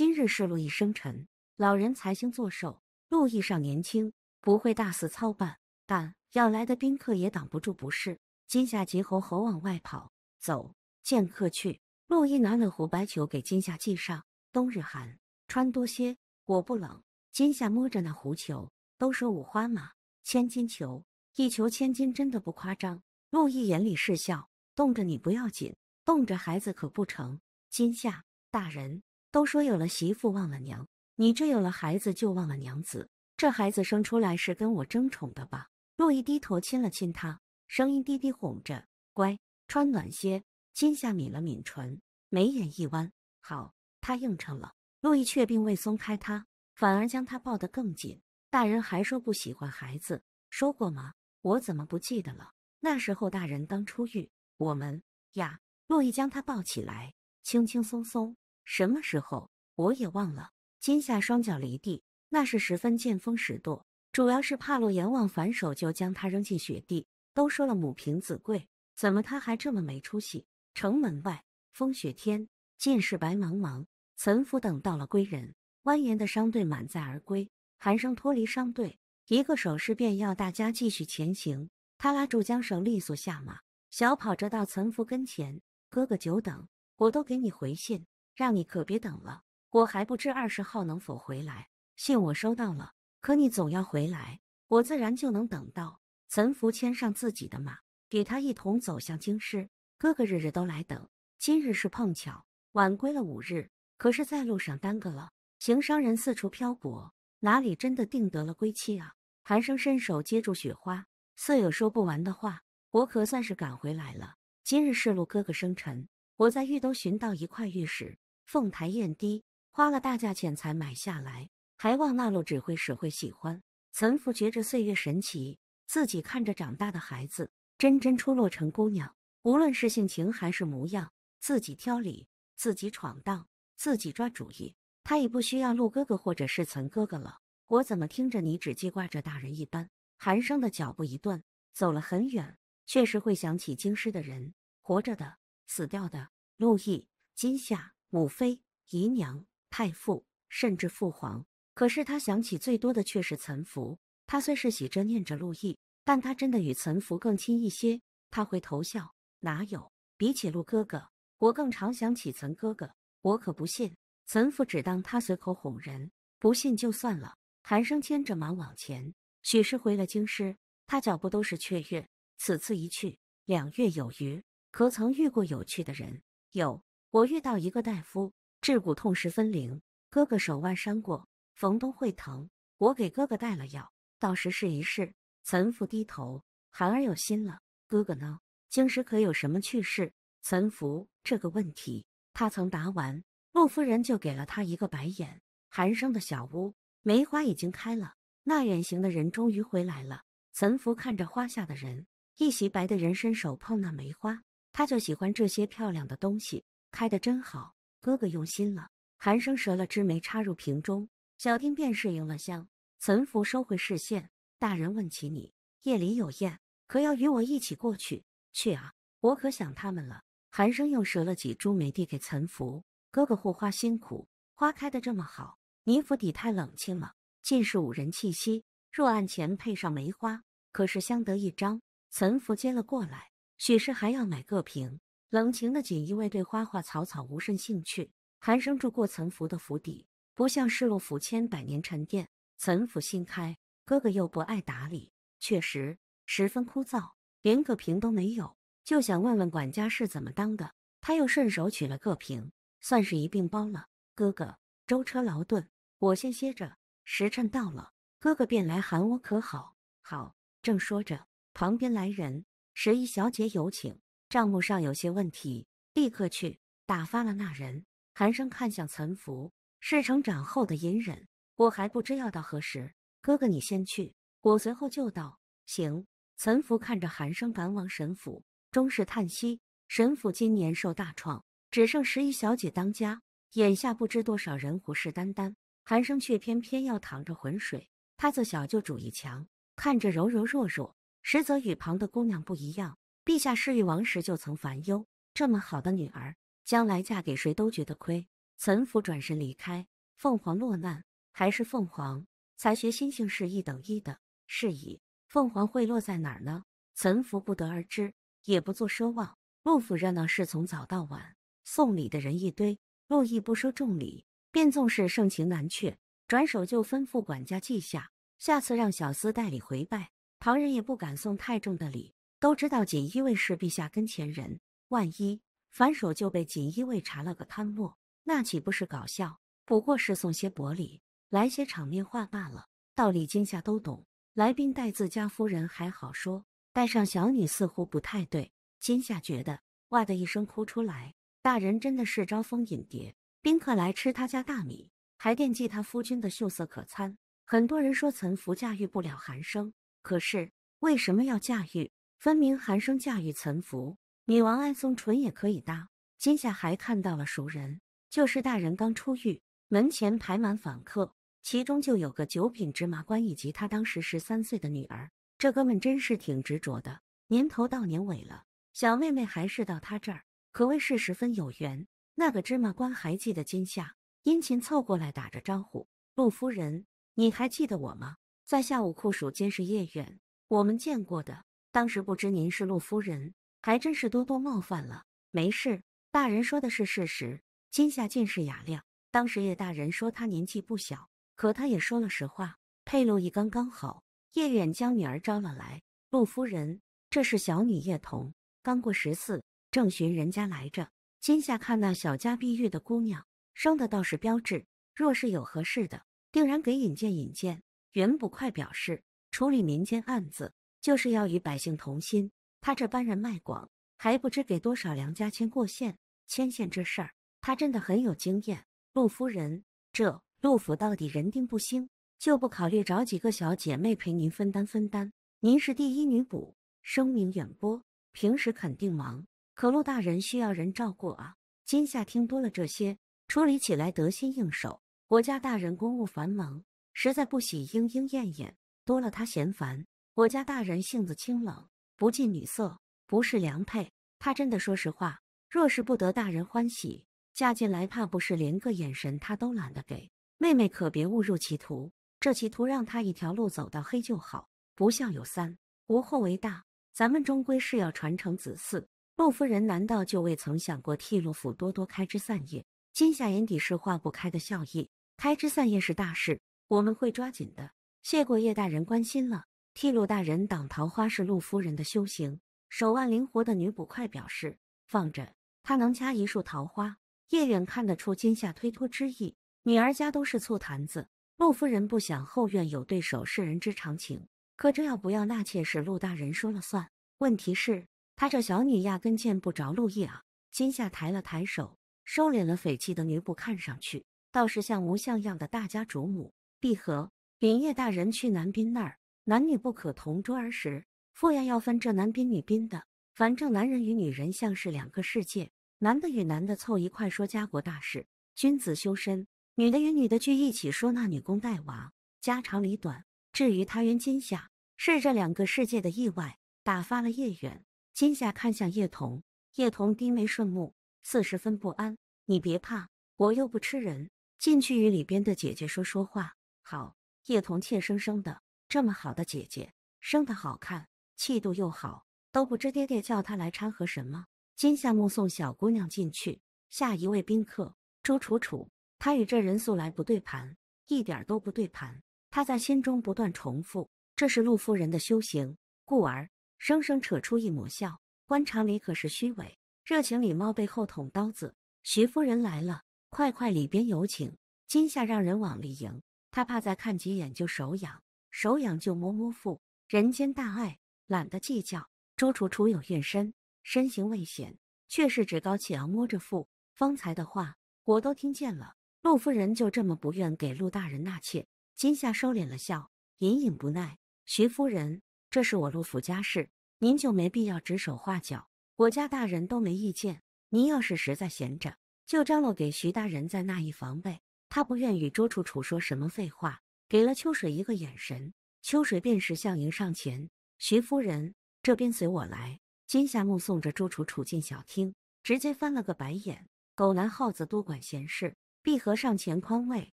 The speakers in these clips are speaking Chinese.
今日是陆毅生辰，老人才星作寿。陆毅尚年轻，不会大肆操办，但要来的宾客也挡不住，不是？金夏急吼吼往外跑，走，见客去。陆毅拿了壶白酒给金夏系上。冬日寒，穿多些，我不冷。金夏摸着那壶球，都说五花马，千金裘，一裘千金，真的不夸张。陆毅眼里是笑，冻着你不要紧，冻着孩子可不成。金夏，大人。都说有了媳妇忘了娘，你这有了孩子就忘了娘子。这孩子生出来是跟我争宠的吧？洛伊低头亲了亲他，声音低低哄着：“乖，穿暖些。”金夏抿了抿唇，眉眼一弯：“好。”他应承了。洛伊却并未松开他，反而将他抱得更紧。大人还说不喜欢孩子，说过吗？我怎么不记得了？那时候大人刚出狱，我们呀。洛伊将他抱起来，轻轻松松。什么时候我也忘了。今夏双脚离地，那是十分见风使舵，主要是怕洛阎王反手就将他扔进雪地。都说了母凭子贵，怎么他还这么没出息？城门外，风雪天，尽是白茫茫。岑福等到了归人，蜿蜒的商队满载而归。寒生脱离商队，一个手势便要大家继续前行。他拉住缰绳，利索下马，小跑着到岑福跟前：“哥哥久等，我都给你回信。”让你可别等了，我还不知二十号能否回来。信我收到了，可你总要回来，我自然就能等到。岑福牵上自己的马，给他一同走向京师。哥哥日日都来等，今日是碰巧晚归了五日，可是在路上耽搁了。行商人四处漂泊，哪里真的定得了归期啊？寒生伸手接住雪花，似有说不完的话。我可算是赶回来了。今日是陆哥哥生辰，我在豫都寻到一块玉石。凤台燕堤，花了大价钱才买下来，还望那路指挥使会喜欢。岑父觉着岁月神奇，自己看着长大的孩子，真真出落成姑娘，无论是性情还是模样，自己挑理，自己闯荡，自己抓主意，他已不需要陆哥哥或者是岑哥哥了。我怎么听着你只记挂着大人一般？寒生的脚步一顿，走了很远，确实会想起京师的人，活着的，死掉的，陆毅、金夏。母妃、姨娘、太傅，甚至父皇，可是他想起最多的却是岑福。他虽是喜着念着陆绎，但他真的与岑福更亲一些。他回头笑，哪有？比起陆哥哥，我更常想起岑哥哥。我可不信。岑福只当他随口哄人，不信就算了。寒生牵着马往前，许是回了京师，他脚步都是雀跃。此次一去，两月有余，可曾遇过有趣的人？有。我遇到一个大夫，治骨痛十分灵。哥哥手腕伤过，逢冬会疼。我给哥哥带了药，到时试一试。岑福低头，孩儿有心了。哥哥呢？京师可有什么趣事？岑福这个问题，他曾答完，陆夫人就给了他一个白眼。寒生的小屋，梅花已经开了。那远行的人终于回来了。岑福看着花下的人，一袭白的人伸手碰那梅花，他就喜欢这些漂亮的东西。开的真好，哥哥用心了。寒生折了枝梅插入瓶中，小丁便是迎了香。岑福收回视线，大人问起你，夜里有宴，可要与我一起过去？去啊，我可想他们了。寒生又折了几株梅递给岑福，哥哥护花辛苦，花开的这么好，你府邸太冷清了，尽是五人气息。若案前配上梅花，可是相得益彰。岑福接了过来，许是还要买个瓶。冷情的锦衣卫对花花草草无甚兴趣。寒生住过岑府的府邸，不像是禄府千百年沉淀。岑府新开，哥哥又不爱打理，确实十分枯燥，连个瓶都没有。就想问问管家是怎么当的。他又顺手取了个瓶，算是一并包了。哥哥舟车劳顿，我先歇着。时辰到了，哥哥便来喊我，可好？好。正说着，旁边来人：“十一小姐有请。”账目上有些问题，立刻去打发了那人。寒生看向岑福，事成长后的隐忍，我还不知要到何时。哥哥，你先去，我随后就到。行。岑福看着寒生赶往神府，终是叹息：神府今年受大创，只剩十一小姐当家，眼下不知多少人虎视眈眈。寒生却偏偏要淌着浑水。他自小就主意强，看着柔柔弱弱，实则与旁的姑娘不一样。陛下侍御王时就曾烦忧，这么好的女儿，将来嫁给谁都觉得亏。岑福转身离开，凤凰落难，还是凤凰，才学心性是一等一的，是以凤凰会落在哪儿呢？岑福不得而知，也不做奢望。陆府热闹是从早到晚，送礼的人一堆。陆毅不收重礼，便纵是盛情难却，转手就吩咐管家记下，下次让小厮带礼回拜。旁人也不敢送太重的礼。都知道锦衣卫是陛下跟前人，万一反手就被锦衣卫查了个贪落，那岂不是搞笑？不过是送些薄礼，来些场面话罢了。道理今夏都懂，来宾带自家夫人还好说，带上小女似乎不太对。今夏觉得，哇的一声哭出来，大人真的是招蜂引蝶。宾客来吃他家大米，还惦记他夫君的秀色可餐。很多人说岑福驾驭不了韩生，可是为什么要驾驭？分明寒生驾驭岑福，女王爱松春也可以搭。今夏还看到了熟人，就是大人刚出狱，门前排满访客，其中就有个九品芝麻官以及他当时十三岁的女儿。这哥们真是挺执着的。年头到年尾了，小妹妹还是到他这儿，可谓是十分有缘。那个芝麻官还记得今夏，殷勤凑过来打着招呼：“陆夫人，你还记得我吗？”在下午酷暑监视夜远，我们见过的。当时不知您是陆夫人，还真是多多冒犯了。没事，大人说的是事实。今夏见识雅亮，当时叶大人说他年纪不小，可他也说了实话，配陆毅刚刚好。叶远将女儿招了来，陆夫人，这是小女叶童，刚过十四，正寻人家来着。今夏看那小家碧玉的姑娘，生的倒是标致，若是有合适的，定然给引荐引荐。袁捕快表示，处理民间案子。就是要与百姓同心。他这班人脉广，还不知给多少良家牵过线。牵线这事儿，他真的很有经验。陆夫人，这陆府到底人丁不兴，就不考虑找几个小姐妹陪您分担分担。您是第一女捕，声名远播，平时肯定忙。可陆大人需要人照顾啊。今夏听多了这些，处理起来得心应手。我家大人公务繁忙，实在不喜莺莺燕燕，多了他嫌烦。我家大人性子清冷，不近女色，不是良配。他真的说实话，若是不得大人欢喜，嫁进来怕不是连个眼神他都懒得给。妹妹可别误入歧途，这歧途让他一条路走到黑就好。不孝有三，无后为大，咱们终归是要传承子嗣。陆夫人难道就未曾想过替陆府多多开枝散叶？今夏眼底是化不开的笑意，开枝散叶是大事，我们会抓紧的。谢过叶大人关心了。替陆大人挡桃花是陆夫人的修行。手腕灵活的女捕快表示：“放着她能掐一束桃花。”叶远看得出金夏推脱之意。女儿家都是醋坛子，陆夫人不想后院有对手是人之常情。可这要不要纳妾是陆大人说了算。问题是，他这小女压根见不着陆毅啊。金夏抬了抬手，收敛了匪气的女捕看上去倒是像模像样的大家主母。碧荷，林叶大人去南宾那儿。男女不可同桌而食，富呀要分这男宾女宾的。反正男人与女人像是两个世界，男的与男的凑一块说家国大事，君子修身；女的与女的聚一起说那女工带娃，家长里短。至于他原今夏，是这两个世界的意外。打发了叶远，今夏看向叶童，叶童低眉顺目，似十分不安。你别怕，我又不吃人。进去与里边的姐姐说说话。好，叶童怯生生的。这么好的姐姐，生得好看，气度又好，都不知爹爹叫她来掺和什么。金夏目送小姑娘进去，下一位宾客朱楚楚，她与这人素来不对盘，一点都不对盘。她在心中不断重复，这是陆夫人的修行，故而生生扯出一抹笑。官场里可是虚伪，热情礼貌背后捅刀子。徐夫人来了，快快里边有请。金夏让人往里迎，她怕再看几眼就手痒。手痒就摸摸腹，人间大爱，懒得计较。周楚楚有怨身，身形未显，却是趾高气昂摸着腹。方才的话我都听见了。陆夫人就这么不愿给陆大人纳妾？今夏收敛了笑，隐隐不耐。徐夫人，这是我陆府家事，您就没必要指手画脚。我家大人都没意见。您要是实在闲着，就张罗给徐大人再纳一房呗。他不愿与周楚楚说什么废话。给了秋水一个眼神，秋水便是向迎上前。徐夫人这边随我来。金夏目送着朱楚楚进小厅，直接翻了个白眼，狗男耗子多管闲事。碧荷上前宽慰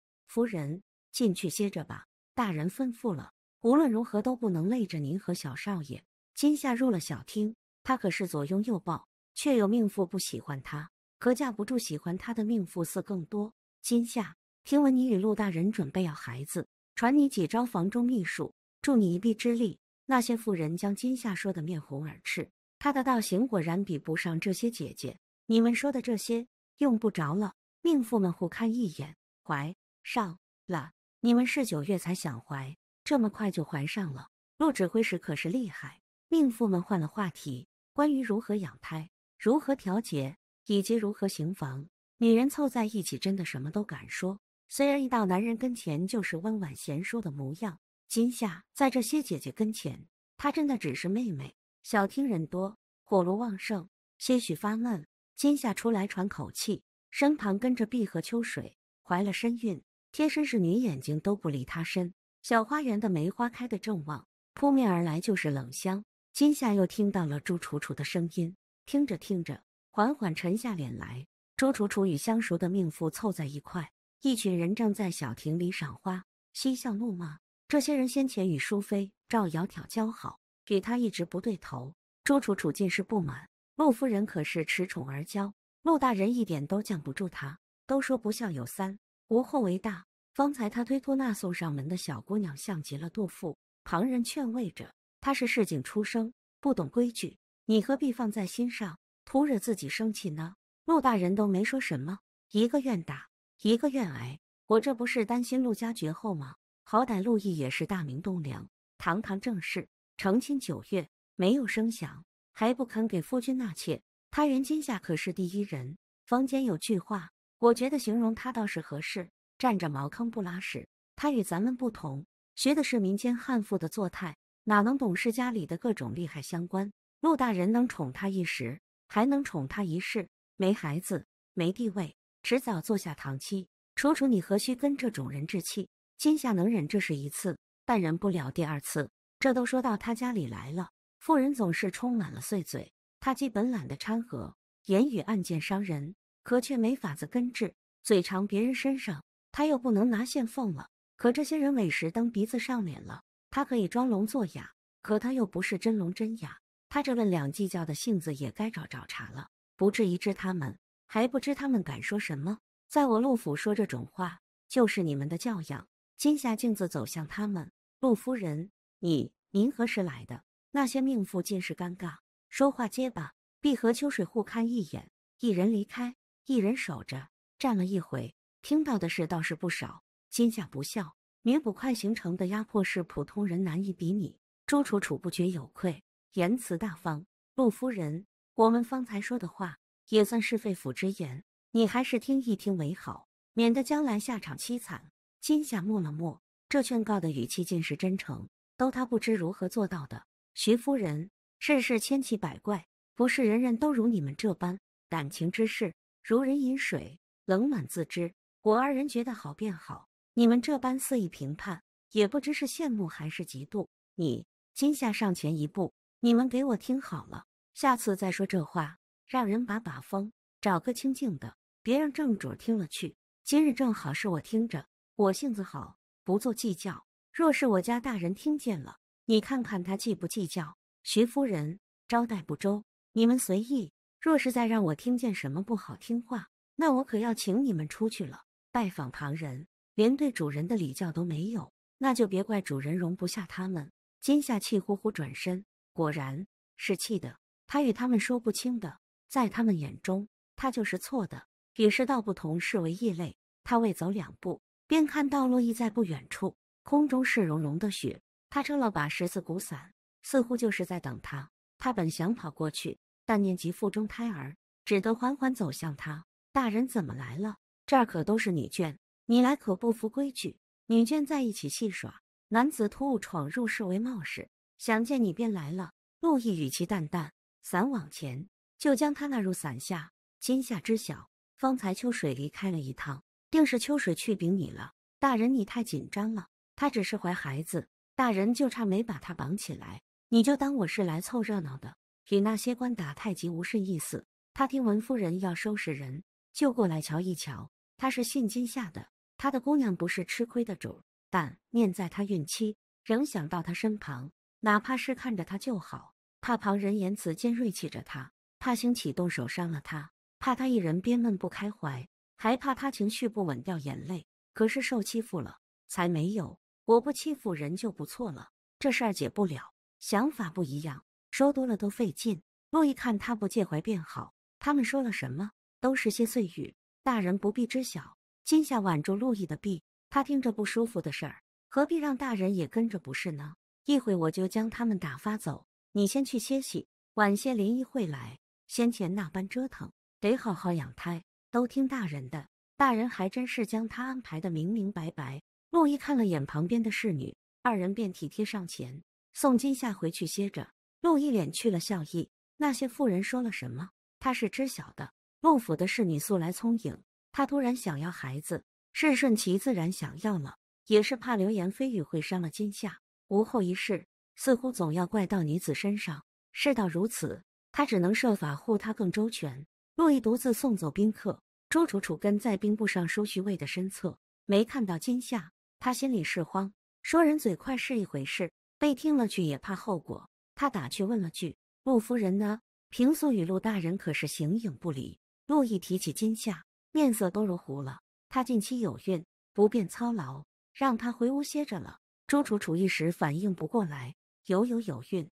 夫人：“进去歇着吧，大人吩咐了，无论如何都不能累着您和小少爷。”金夏入了小厅，他可是左拥右抱，却又命妇不喜欢他，可架不住喜欢他的命妇似更多。金夏听闻你与陆大人准备要孩子。传你几招房中秘术，助你一臂之力。那些妇人将金夏说的面红耳赤，她的道行果然比不上这些姐姐。你们说的这些用不着了。命妇们互看一眼，怀上了。你们是九月才想怀，这么快就怀上了？陆指挥使可是厉害。命妇们换了话题，关于如何养胎、如何调节以及如何行房。女人凑在一起，真的什么都敢说。虽然一到男人跟前就是温婉贤淑的模样，今夏在这些姐姐跟前，她真的只是妹妹。小厅人多，火炉旺盛，些许发闷。今夏出来喘口气，身旁跟着碧荷秋水，怀了身孕，贴身侍女眼睛都不离她身。小花园的梅花开得正旺，扑面而来就是冷香。今夏又听到了朱楚楚的声音，听着听着，缓缓沉下脸来。朱楚楚与相熟的命妇凑在一块。一群人正在小亭里赏花，嬉笑怒骂。这些人先前与淑妃赵窈窕交好，与他一直不对头。朱楚楚尽是不满。陆夫人可是恃宠而骄，陆大人一点都降不住他。都说不孝有三，无后为大。方才他推脱那送上门的小姑娘，像极了杜甫。旁人劝慰着，她是市井出生，不懂规矩，你何必放在心上，徒惹自己生气呢？陆大人都没说什么，一个愿打。一个愿挨，我这不是担心陆家绝后吗？好歹陆毅也是大明栋梁，堂堂正室，成亲九月没有声响，还不肯给夫君纳妾。他原今夏可是第一人。坊间有句话，我觉得形容他倒是合适：站着茅坑不拉屎。他与咱们不同，学的是民间悍妇的作态，哪能懂事家里的各种利害相关？陆大人能宠他一时，还能宠他一世？没孩子，没地位。迟早坐下堂妻，楚楚，你何须跟这种人置气？今夏能忍，这是一次，但忍不了第二次。这都说到他家里来了，妇人总是充满了碎嘴，他基本懒得掺和，言语暗箭伤人，可却没法子根治。嘴长别人身上，他又不能拿线缝了。可这些人委实蹬鼻子上脸了，他可以装聋作哑，可他又不是真聋真哑。他这问两计较的性子，也该找找茬了，不至于治他们。还不知他们敢说什么，在我陆府说这种话，就是你们的教养。金下径自走向他们。陆夫人，你您何时来的？那些命妇尽是尴尬，说话结巴，碧和秋水互看一眼，一人离开，一人守着，站了一回，听到的事倒是不少。金夏不笑。女捕快形成的压迫是普通人难以比拟。朱楚楚不觉有愧，言辞大方。陆夫人，我们方才说的话。也算是肺腑之言，你还是听一听为好，免得将来下场凄惨。金夏默了默，这劝告的语气尽是真诚，都他不知如何做到的。徐夫人，世事千奇百怪，不是人人都如你们这般。感情之事，如人饮水，冷暖自知。我二人觉得好便好，你们这般肆意评判，也不知是羡慕还是嫉妒。你，金夏上前一步，你们给我听好了，下次再说这话。让人把把风，找个清静的，别让正主听了去。今日正好是我听着，我性子好，不做计较。若是我家大人听见了，你看看他计不计较？徐夫人招待不周，你们随意。若是再让我听见什么不好听话，那我可要请你们出去了。拜访旁人，连对主人的礼教都没有，那就别怪主人容不下他们。金夏气呼呼转身，果然是气的，他与他们说不清的。在他们眼中，他就是错的，与世道不同，视为异类。他未走两步，便看到洛伊在不远处，空中是融融的雪。他撑了把十字骨伞，似乎就是在等他。他本想跑过去，但念及腹中胎儿，只得缓缓走向他。大人怎么来了？这儿可都是女眷，你来可不服规矩。女眷在一起戏耍，男子突兀闯入，视为冒失。想见你便来了。洛毅语气淡淡，伞往前。就将她纳入伞下。今夏知晓，方才秋水离开了一趟，定是秋水去禀你了。大人，你太紧张了。她只是怀孩子，大人就差没把她绑起来。你就当我是来凑热闹的，与那些官打太极无甚意思。他听闻夫人要收拾人，就过来瞧一瞧。他是信今夏的，他的姑娘不是吃亏的主。但念在他孕期，仍想到他身旁，哪怕是看着他就好，怕旁人言辞尖锐气着他。怕兴起动手伤了他，怕他一人憋闷不开怀，还怕他情绪不稳掉眼泪。可是受欺负了才没有，我不欺负人就不错了。这事儿解不了，想法不一样，说多了都费劲。陆毅看他不介怀便好。他们说了什么，都是些碎语，大人不必知晓。金夏挽住陆毅的臂，他听着不舒服的事儿，何必让大人也跟着不是呢？一会我就将他们打发走，你先去歇息，晚些林姨会来。先前那般折腾，得好好养胎。都听大人的大人还真是将他安排的明明白白。陆绎看了眼旁边的侍女，二人便体贴上前，送金夏回去歇着。陆一脸去了笑意。那些妇人说了什么，他是知晓的。陆府的侍女素来聪颖，她突然想要孩子，是顺其自然想要了，也是怕流言蜚语会伤了金夏。无后一事，似乎总要怪到女子身上。事到如此。他只能设法护她更周全。陆毅独自送走宾客，朱楚楚跟在兵部尚书徐渭的身侧，没看到今夏，他心里是慌。说人嘴快是一回事，被听了去也怕后果。他打趣问了句：“陆夫人呢？”平素与陆大人可是形影不离。陆毅提起今夏，面色都如糊了。他近期有孕，不便操劳，让他回屋歇着了。朱楚楚一时反应不过来，有有有孕。